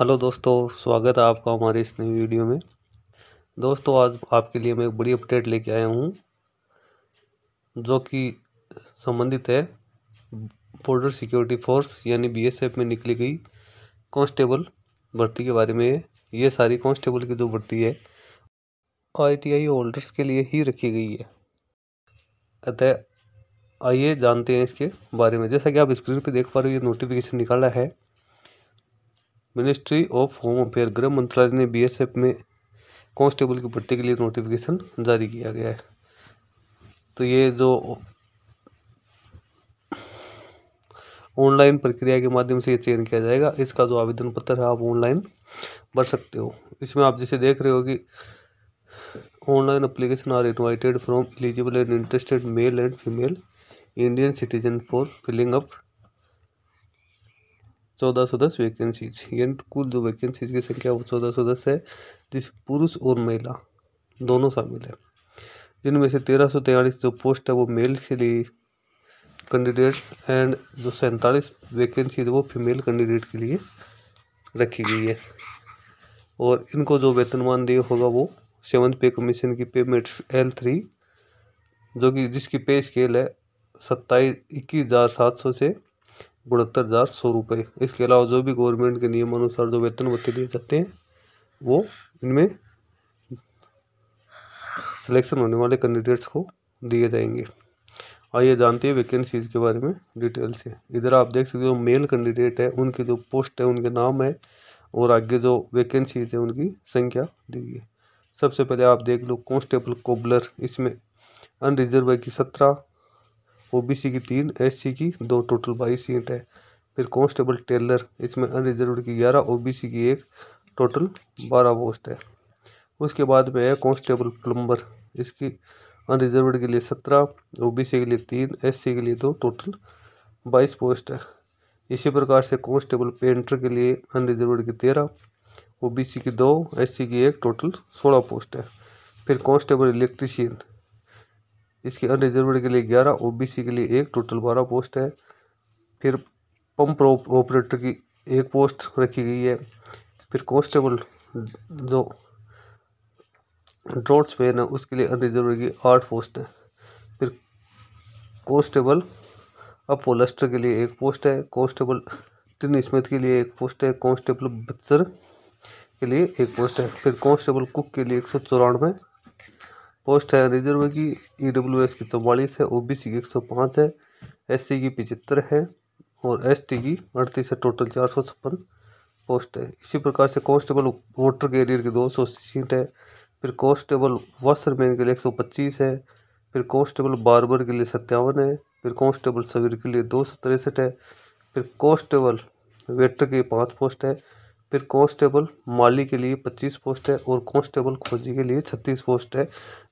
hello दोस्तों स्वागत है आपका हमारे इस नई वीडियो में दोस्तों आज आपके लिए मैं एक बड़ी अपडेट लेके आया हूँ जो कि संबंधित है बॉर्डर सिक्योरिटी फोर्स यानी बीएसएफ में निकली गई कांस्टेबल भर्ती के बारे में ये सारी कांस्टेबल की जो भर्ती है आईटीआई होल्डर्स के लिए ही रखी गई है अतः आइए जानते हैं इसके बारे में जैसा कि आप स्क्रीन पर देख पा रहे हो ये नोटिफिकेशन निकाला है मिनिस्ट्री ऑफ होम अफेयर गृह मंत्रालय ने बीएसएफ में कांस्टेबल की भर्ती के लिए नोटिफिकेशन जारी किया गया है तो ये जो ऑनलाइन प्रक्रिया के माध्यम से ये चयन किया जाएगा इसका जो आवेदन पत्र है आप ऑनलाइन भर सकते हो इसमें आप जैसे देख रहे हो कि online application are invited from eligible and interested male and female Indian citizen for filling up चौदह सौ दस वैकेंसीज यानी कुल जो वैकेंसीज की संख्या वो चौदह सौ दस है जिस पुरुष और महिला दोनों शामिल है जिनमें से तेरह सौ तैंतालीस जो पोस्ट है वो मेल के लिए कैंडिडेट्स एंड जो सैंतालीस वैकेंसी वो फीमेल कैंडिडेट के लिए रखी गई है और इनको जो वेतनमान दिया होगा वो सेवन पे कमीशन की पेमेंट एल थ्री जो कि जिसकी पे स्केल है सत्ताईस इक्कीस हज़ार सात सौ से गुणहत्तर हज़ार सौ रुपये इसके अलावा जो भी गवर्नमेंट के नियमानुसार जो वेतन भत्ते दिए जाते हैं वो इनमें सिलेक्शन होने वाले कैंडिडेट्स को दिए जाएंगे आइए जानते हैं वैकेंसीज़ के बारे में डिटेल से इधर आप देख सकते हो मेल कैंडिडेट है उनके जो पोस्ट है उनके नाम है और आगे जो वैकेंसीज है उनकी संख्या दी गई सबसे पहले आप देख लो कॉन्स्टेबल कोबलर इसमें अनरिजर्व की सत्रह ओबीसी की तीन एससी की दो टोटल बाईस सीट है फिर कांस्टेबल टेलर इसमें अनरिजर्व की ग्यारह ओबीसी की एक टोटल बारह पोस्ट है उसके बाद में है कांस्टेबल प्लम्बर इसकी अनरिजर्व के लिए सत्रह ओबीसी के लिए तीन एससी के लिए दो टोटल बाईस पोस्ट है इसी प्रकार से कांस्टेबल पेंटर के लिए अनरिजर्व की तेरह ओ की दो एस की एक टोटल सोलह पोस्ट है फिर कांस्टेबल इलेक्ट्रिशियन इसके अनरिजर्वड के लिए ग्यारह ओ के लिए एक टोटल बारह पोस्ट है फिर पंप ऑपरेटर की एक पोस्ट रखी गई है फिर कॉन्स्टेबल जो ड्रॉट्स पे है उसके लिए अनरिजर्व की आठ पोस्ट है फिर कॉन्स्टेबल अपोलस्टर के लिए एक पोस्ट है कांस्टेबल टिन स्मिथ के लिए एक पोस्ट है कॉन्स्टेबल बच्चर के लिए एक पोस्ट है फिर कॉन्स्टेबल कुक के लिए एक सौ चौरानवे पोस्ट है रिजर्व की ई डब्ल्यू एस की चौवालीस है ओ बी सी की एक सौ पाँच है एस सी की पिचहत्तर है और एस टी की अड़तीस है टोटल चार सौ छप्पन पोस्ट है इसी प्रकार से कांस्टेबल वोटर कैरियर की दो सौ सीट है फिर कांस्टेबल वॉशरमैन के लिए एक सौ पच्चीस है फिर कांस्टेबल बारबर के लिए सत्तावन है फिर कांस्टेबल सवीर के लिए दो सौ तिरसठ है फिर कांस्टेबल वेटर की पाँच पोस्ट है फिर कांस्टेबल माली के लिए पच्चीस पोस्ट है और कांस्टेबल खोजी के लिए छत्तीस पोस्ट है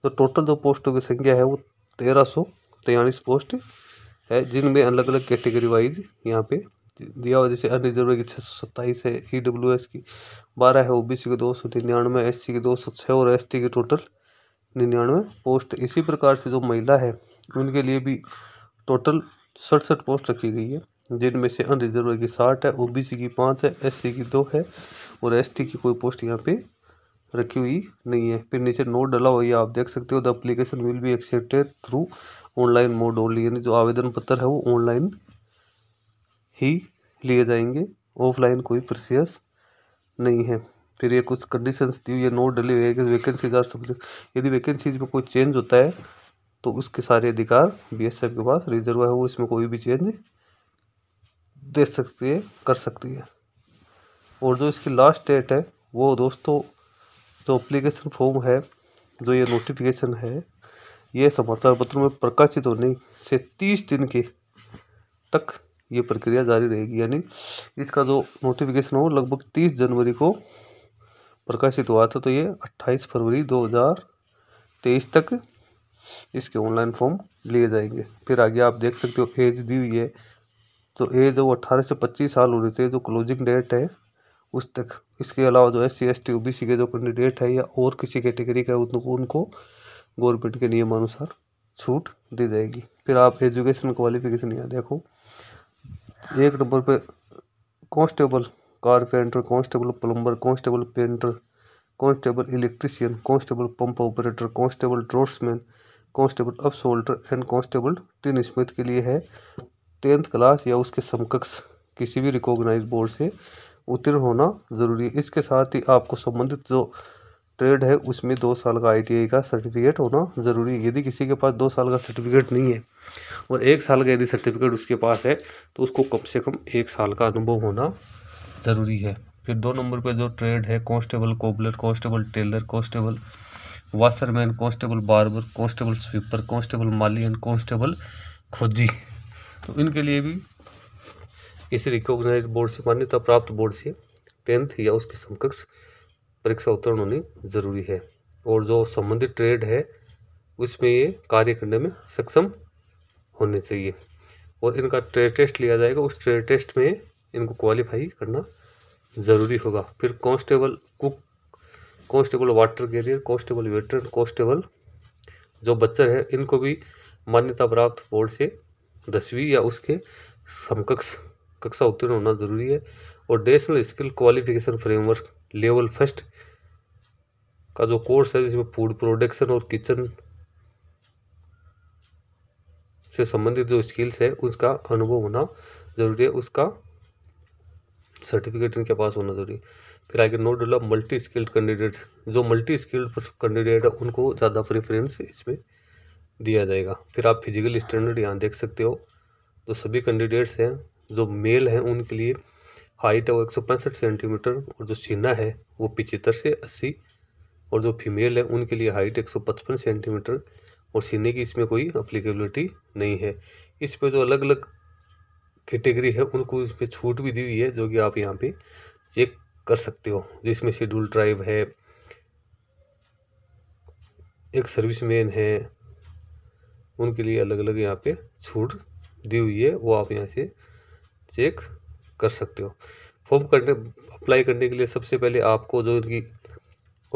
तो टोटल जो पोस्टों की संख्या है वो तेरह सौ तेयलीस पोस्ट है जिनमें अलग अलग कैटेगरी वाइज यहाँ पे दिया हुआ जैसे अनरिजर्व की छः सौ सत्ताईस है ई डब्ल्यू एस की बारह है ओ बी सी के दो सौ निन्यानवे एस सी के दो सौ छः और एस टी के टोटल निन्यानवे पोस्ट इसी प्रकार से जो महिला है उनके लिए भी टोटल सड़सठ पोस्ट रखी गई है जिनमें से अनरिजर्व की साठ है ओबीसी की पाँच है एससी की दो है और एसटी की कोई पोस्ट यहाँ पे रखी हुई नहीं है फिर नीचे नोट डला हुआ है आप देख सकते हो the application will be accepted through online mode only यानी जो आवेदन पत्र है वो ऑनलाइन ही लिए जाएंगे ऑफलाइन कोई प्रोसेस नहीं है फिर ये कुछ कंडीशंस दी हुई है नोट डली हुई है कि वैकेंसीज आर सब्जेक्ट यदि वैकेंसीज में कोई चेंज होता है तो उसके सारे अधिकार बीएसएफ के पास रिजर्व है वो इसमें कोई भी चेंज दे सकती है कर सकती है और जो इसकी लास्ट डेट है वो दोस्तों जो अप्लीकेशन फॉर्म है जो ये नोटिफिकेशन है ये समाचार पत्र में प्रकाशित होने से तीस दिन के तक ये प्रक्रिया जारी रहेगी यानी इसका जो नोटिफिकेशन हो लगभग तीस जनवरी को प्रकाशित हुआ था तो ये अट्ठाईस फरवरी दो हज़ार तेईस तक इसके ऑनलाइन फॉर्म लिए जाएंगे फिर आगे आप देख सकते हो एज दी हुई है तो जो एज है वो अट्ठारह से पच्चीस साल होने से जो क्लोजिंग डेट है उस तक इसके अलावा जो S C S T O B C के जो कैंडिडेट है या और किसी कैटेगरी का उनको उनको गवर्नमेंट के नियमानुसार छूट दी जाएगी फिर आप एजुकेशन क्वालिफिकेशन यहाँ देखो एक नंबर पे constable carpenter constable plumber constable painter constable electrician constable pump operator constable draughtsman constable upholster and constable tinsmith के लिए है टेंथ क्लास या उसके समकक्ष किसी भी रिकॉग्नाइज बोर्ड से उत्तीर्ण होना ज़रूरी है इसके साथ ही आपको संबंधित जो ट्रेड है उसमें दो साल का आई का सर्टिफिकेट होना ज़रूरी है यदि किसी के पास दो साल का सर्टिफिकेट नहीं है और एक साल का यदि सर्टिफिकेट उसके पास है तो उसको कम से कम एक साल का अनुभव होना ज़रूरी है फिर दो नंबर पे जो ट्रेड है constable cobbler constable tailor constable washerman constable barber constable sweeper constable मालियन कांस्टेबल खोजी तो इनके लिए भी किसी रिकॉग्नाइज बोर्ड से मान्यता प्राप्त बोर्ड से टेंथ या उसके समकक्ष परीक्षा उत्तीर्ण होनी ज़रूरी है और जो संबंधित ट्रेड है उसमें ये कार्य करने में सक्षम होने चाहिए और इनका ट्रेड टेस्ट लिया जाएगा उस ट्रेड टेस्ट में इनको क्वालिफाई करना ज़रूरी होगा फिर constable cook constable water carrier constable waiter constable जो बच्चर है इनको भी मान्यता प्राप्त बोर्ड से दसवीं या उसके समकक्ष कक्षा उत्तीर्ण होना जरूरी है और national skill qualification framework level first का जो कोर्स है जिसमें फूड प्रोडक्शन और किचन से संबंधित जो स्किल्स है उसका अनुभव होना जरूरी है उसका सर्टिफिकेट इनके पास होना जरूरी है फिर आगे no develop multi skilled candidates जो मल्टी स्किल्ड कैंडिडेट है उनको ज़्यादा प्रेफरेंस इसमें दिया जाएगा फिर आप फिजिकल स्टैंडर्ड यहाँ देख सकते हो तो सभी कैंडिडेट्स हैं जो मेल हैं उनके लिए हाइट है वो एक सेंटीमीटर और जो सीना है वो पिचहत्तर से अस्सी और जो फीमेल है उनके लिए हाइट एक सेंटीमीटर और सीने की इसमें कोई अप्लीकेबिलिटी नहीं है इस पर जो अलग अलग कैटेगरी है उनको इस पर छूट भी दी हुई है जो कि आप यहाँ पे चेक कर सकते हो जिसमें शेड्यूल ट्राइब है एक सर्विस मैन है उनके लिए अलग अलग यहाँ पे छूट दी हुई है वो आप यहाँ से चेक कर सकते हो फॉर्म करने अप्लाई करने के लिए सबसे पहले आपको जो इनकी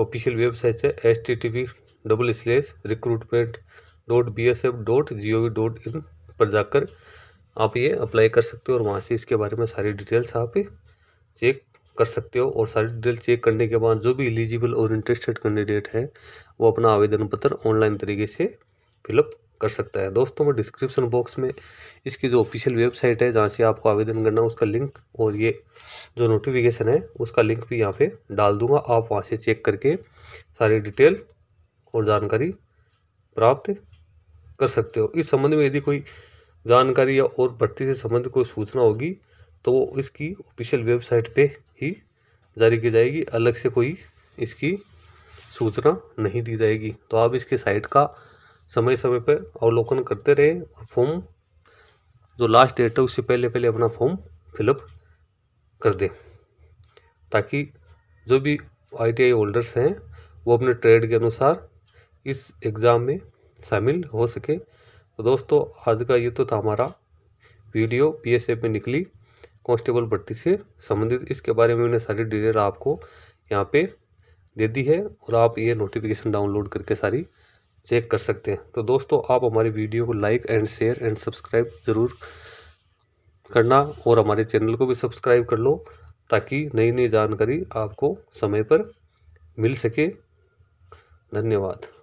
ऑफिशियल वेबसाइट है H T T V double slash recruitment dot B S F dot G O V dot in पर जाकर आप ये अप्लाई कर सकते हो और वहाँ से इसके बारे में सारी डिटेल्स आप चेक कर सकते हो और सारी डिटेल चेक करने के बाद जो भी एलिजिबल और इंटरेस्टेड कैंडिडेट है वो अपना आवेदन पत्र ऑनलाइन तरीके से फिलअप कर सकता है दोस्तों मैं डिस्क्रिप्शन बॉक्स में इसकी जो ऑफिशियल वेबसाइट है जहाँ से आपको आवेदन करना है उसका लिंक और ये जो नोटिफिकेशन है उसका लिंक भी यहाँ पे डाल दूंगा आप वहाँ से चेक करके सारी डिटेल और जानकारी प्राप्त कर सकते हो इस संबंध में यदि कोई जानकारी या और भर्ती से संबंधित कोई सूचना होगी तो वो इसकी ऑफिशियल वेबसाइट पर ही जारी की जाएगी अलग से कोई इसकी सूचना नहीं दी जाएगी तो आप इसके साइट का समय समय पर अवलोकन करते रहे और फॉर्म जो लास्ट डेट है उससे पहले पहले अपना फॉर्म फिलअप कर दें ताकि जो भी आई होल्डर्स हैं वो अपने ट्रेड के अनुसार इस एग्ज़ाम में शामिल हो सके तो दोस्तों आज का ये तो था हमारा वीडियो पीएसएफ में निकली कांस्टेबल भर्ती से संबंधित इसके बारे में मैंने सारी डिटेल आपको यहाँ पे दे दी है और आप ये नोटिफिकेशन डाउनलोड करके सारी चेक कर सकते हैं तो दोस्तों आप हमारी वीडियो को like and share and subscribe ज़रूर करना और हमारे चैनल को भी सब्सक्राइब कर लो ताकि नई नई जानकारी आपको समय पर मिल सके धन्यवाद